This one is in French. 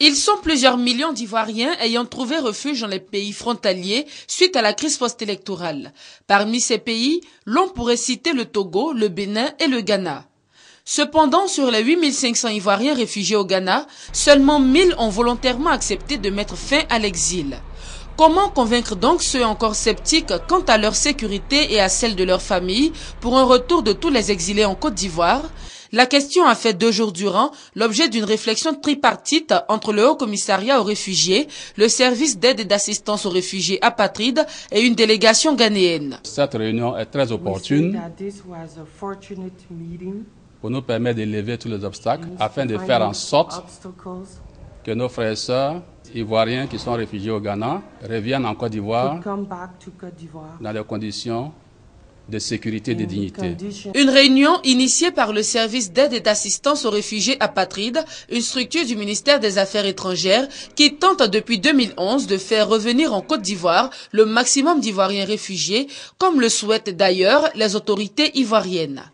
Ils sont plusieurs millions d'Ivoiriens ayant trouvé refuge dans les pays frontaliers suite à la crise post-électorale. Parmi ces pays, l'on pourrait citer le Togo, le Bénin et le Ghana. Cependant, sur les 8500 Ivoiriens réfugiés au Ghana, seulement 1000 ont volontairement accepté de mettre fin à l'exil. Comment convaincre donc ceux encore sceptiques quant à leur sécurité et à celle de leur famille pour un retour de tous les exilés en Côte d'Ivoire la question a fait deux jours durant l'objet d'une réflexion tripartite entre le Haut Commissariat aux réfugiés, le service d'aide et d'assistance aux réfugiés apatrides et une délégation ghanéenne. Cette réunion est très opportune pour nous permettre d'élever tous les obstacles afin de faire en sorte que nos frères et sœurs ivoiriens qui sont réfugiés au Ghana reviennent en Côte d'Ivoire dans les conditions de sécurité et de mm, dignité. Une réunion initiée par le service d'aide et d'assistance aux réfugiés apatrides, une structure du ministère des Affaires étrangères qui tente depuis 2011 de faire revenir en Côte d'Ivoire le maximum d'Ivoiriens réfugiés, comme le souhaitent d'ailleurs les autorités ivoiriennes.